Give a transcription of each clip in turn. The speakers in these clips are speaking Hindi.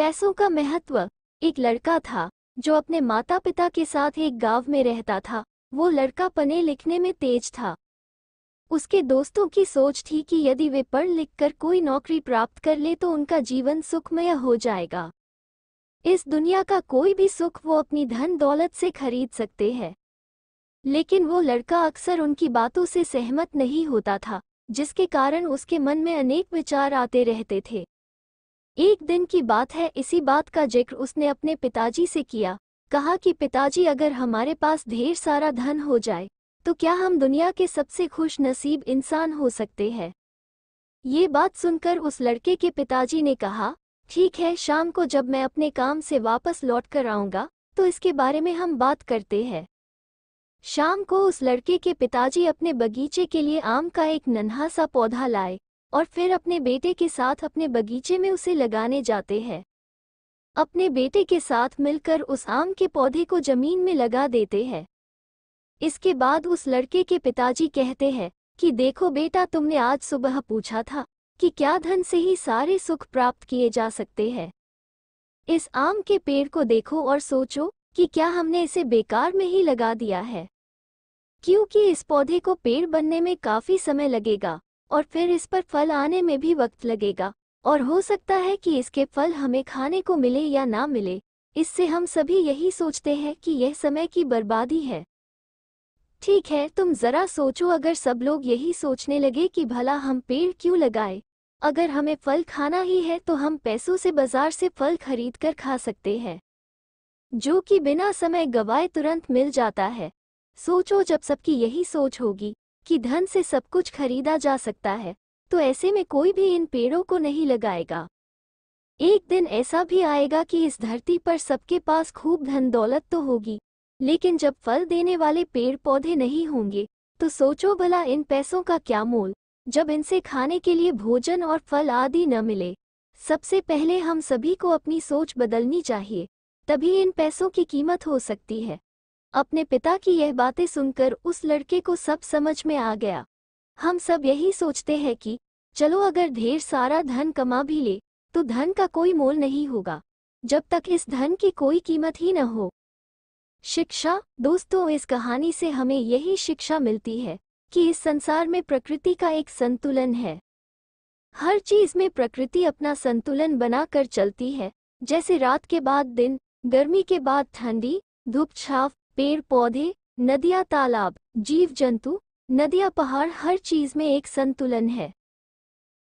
पैसों का महत्व एक लड़का था जो अपने माता पिता के साथ एक गांव में रहता था वो लड़का पने लिखने में तेज था उसके दोस्तों की सोच थी कि यदि वे पढ़ लिख कर कोई नौकरी प्राप्त कर ले तो उनका जीवन सुखमय हो जाएगा इस दुनिया का कोई भी सुख वो अपनी धन दौलत से खरीद सकते हैं लेकिन वो लड़का अक्सर उनकी बातों से सहमत नहीं होता था जिसके कारण उसके मन में अनेक विचार आते रहते थे एक दिन की बात है इसी बात का जिक्र उसने अपने पिताजी से किया कहा कि पिताजी अगर हमारे पास ढेर सारा धन हो जाए तो क्या हम दुनिया के सबसे खुश नसीब इंसान हो सकते हैं ये बात सुनकर उस लड़के के पिताजी ने कहा ठीक है शाम को जब मैं अपने काम से वापस लौट कर आऊँगा तो इसके बारे में हम बात करते हैं शाम को उस लड़के के पिताजी अपने बगीचे के लिए आम का एक नन्हा सा पौधा लाए और फिर अपने बेटे के साथ अपने बगीचे में उसे लगाने जाते हैं अपने बेटे के साथ मिलकर उस आम के पौधे को जमीन में लगा देते हैं इसके बाद उस लड़के के पिताजी कहते हैं कि देखो बेटा तुमने आज सुबह पूछा था कि क्या धन से ही सारे सुख प्राप्त किए जा सकते हैं इस आम के पेड़ को देखो और सोचो कि क्या हमने इसे बेकार में ही लगा दिया है क्योंकि इस पौधे को पेड़ बनने में काफी समय लगेगा और फिर इस पर फल आने में भी वक्त लगेगा और हो सकता है कि इसके फल हमें खाने को मिले या ना मिले इससे हम सभी यही सोचते हैं कि यह समय की बर्बादी है ठीक है तुम जरा सोचो अगर सब लोग यही सोचने लगे कि भला हम पेड़ क्यों लगाए अगर हमें फल खाना ही है तो हम पैसों से बाजार से फल खरीद कर खा सकते हैं जो कि बिना समय गवाए तुरंत मिल जाता है सोचो जब सबकी यही सोच होगी कि धन से सब कुछ खरीदा जा सकता है तो ऐसे में कोई भी इन पेड़ों को नहीं लगाएगा एक दिन ऐसा भी आएगा कि इस धरती पर सबके पास खूब धन दौलत तो होगी लेकिन जब फल देने वाले पेड़ पौधे नहीं होंगे तो सोचो भला इन पैसों का क्या मोल जब इनसे खाने के लिए भोजन और फल आदि न मिले सबसे पहले हम सभी को अपनी सोच बदलनी चाहिए तभी इन पैसों की कीमत हो सकती है अपने पिता की यह बातें सुनकर उस लड़के को सब समझ में आ गया हम सब यही सोचते हैं कि चलो अगर ढेर सारा धन कमा भी ले तो धन का कोई मोल नहीं होगा जब तक इस धन की कोई कीमत ही न हो शिक्षा दोस्तों इस कहानी से हमें यही शिक्षा मिलती है कि इस संसार में प्रकृति का एक संतुलन है हर चीज में प्रकृति अपना संतुलन बनाकर चलती है जैसे रात के बाद दिन गर्मी के बाद ठंडी धूप छाव पेड़ पौधे नदियाँ तालाब जीव जंतु नदियाँ पहाड़ हर चीज में एक संतुलन है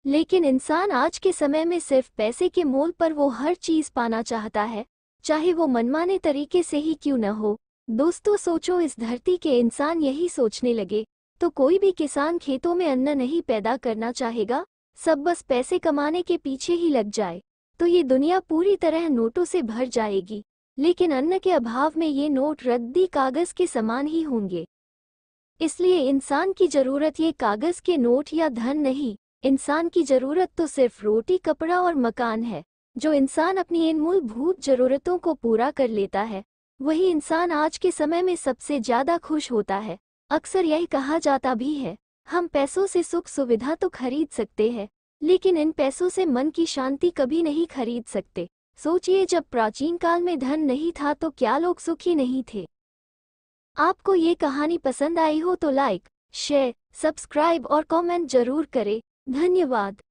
लेकिन इंसान आज के समय में सिर्फ पैसे के मोल पर वो हर चीज पाना चाहता है चाहे वो मनमाने तरीके से ही क्यों न हो दोस्तों सोचो इस धरती के इंसान यही सोचने लगे तो कोई भी किसान खेतों में अन्न नहीं पैदा करना चाहेगा सब बस पैसे कमाने के पीछे ही लग जाए तो ये दुनिया पूरी तरह नोटों से भर जाएगी लेकिन अन्न के अभाव में ये नोट रद्दी कागज के समान ही होंगे इसलिए इंसान की जरूरत ये कागज के नोट या धन नहीं इंसान की जरूरत तो सिर्फ रोटी कपड़ा और मकान है जो इंसान अपनी इन मूलभूत जरूरतों को पूरा कर लेता है वही इंसान आज के समय में सबसे ज्यादा खुश होता है अक्सर यही कहा जाता भी है हम पैसों से सुख सुविधा तो खरीद सकते हैं लेकिन इन पैसों से मन की शांति कभी नहीं खरीद सकते सोचिए जब प्राचीन काल में धन नहीं था तो क्या लोग सुखी नहीं थे आपको ये कहानी पसंद आई हो तो लाइक शेयर सब्सक्राइब और कमेंट जरूर करें धन्यवाद